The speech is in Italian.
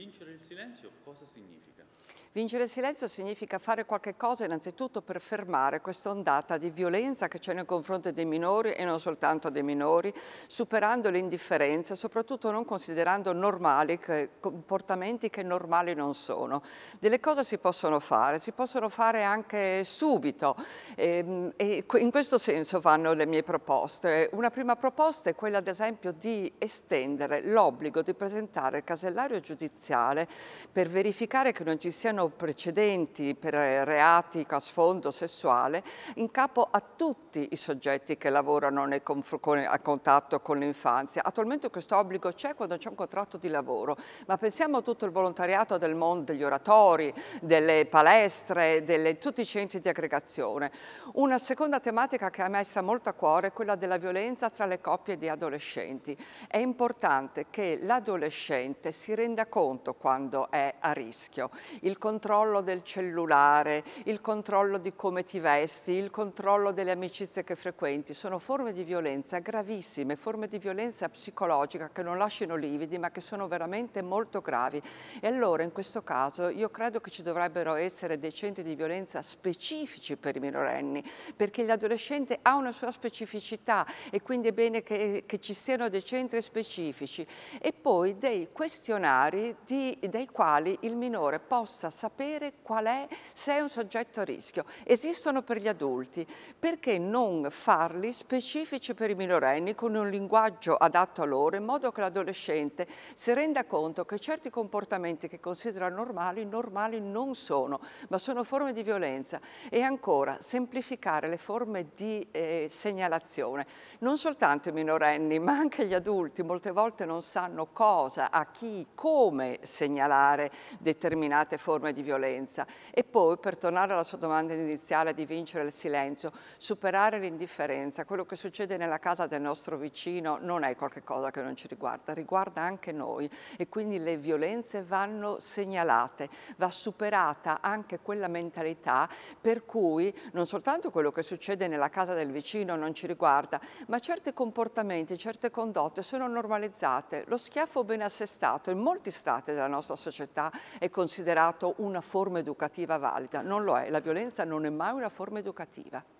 Vincere il silenzio cosa significa? Vincere il silenzio significa fare qualche cosa innanzitutto per fermare questa ondata di violenza che c'è nei confronti dei minori e non soltanto dei minori, superando l'indifferenza, soprattutto non considerando normali che, comportamenti che normali non sono. Delle cose si possono fare, si possono fare anche subito ehm, e, e in questo senso vanno le mie proposte. Una prima proposta è quella ad esempio di estendere l'obbligo di presentare il casellario giudiziale per verificare che non ci siano hanno precedenti per eh, reati a sfondo sessuale in capo a tutti i soggetti che lavorano con, a contatto con l'infanzia. Attualmente questo obbligo c'è quando c'è un contratto di lavoro, ma pensiamo a tutto il volontariato del mondo degli oratori, delle palestre, di tutti i centri di aggregazione. Una seconda tematica che a me sta molto a cuore è quella della violenza tra le coppie di adolescenti. È importante che l'adolescente si renda conto quando è a rischio. Il controllo del cellulare, il controllo di come ti vesti, il controllo delle amicizie che frequenti, sono forme di violenza gravissime, forme di violenza psicologica che non lasciano lividi ma che sono veramente molto gravi. E allora in questo caso io credo che ci dovrebbero essere dei centri di violenza specifici per i minorenni, perché l'adolescente ha una sua specificità e quindi è bene che, che ci siano dei centri specifici e poi dei questionari di, dai quali il minore possa sapere qual è, se è un soggetto a rischio. Esistono per gli adulti, perché non farli specifici per i minorenni con un linguaggio adatto a loro, in modo che l'adolescente si renda conto che certi comportamenti che considera normali, normali non sono, ma sono forme di violenza. E ancora, semplificare le forme di eh, segnalazione. Non soltanto i minorenni, ma anche gli adulti molte volte non sanno cosa, a chi, come segnalare determinate forme forme di violenza. E poi, per tornare alla sua domanda iniziale di vincere il silenzio, superare l'indifferenza, quello che succede nella casa del nostro vicino non è qualcosa che non ci riguarda, riguarda anche noi e quindi le violenze vanno segnalate, va superata anche quella mentalità per cui non soltanto quello che succede nella casa del vicino non ci riguarda, ma certi comportamenti, certe condotte sono normalizzate. Lo schiaffo ben assestato in molti strati della nostra società è considerato una forma educativa valida, non lo è, la violenza non è mai una forma educativa.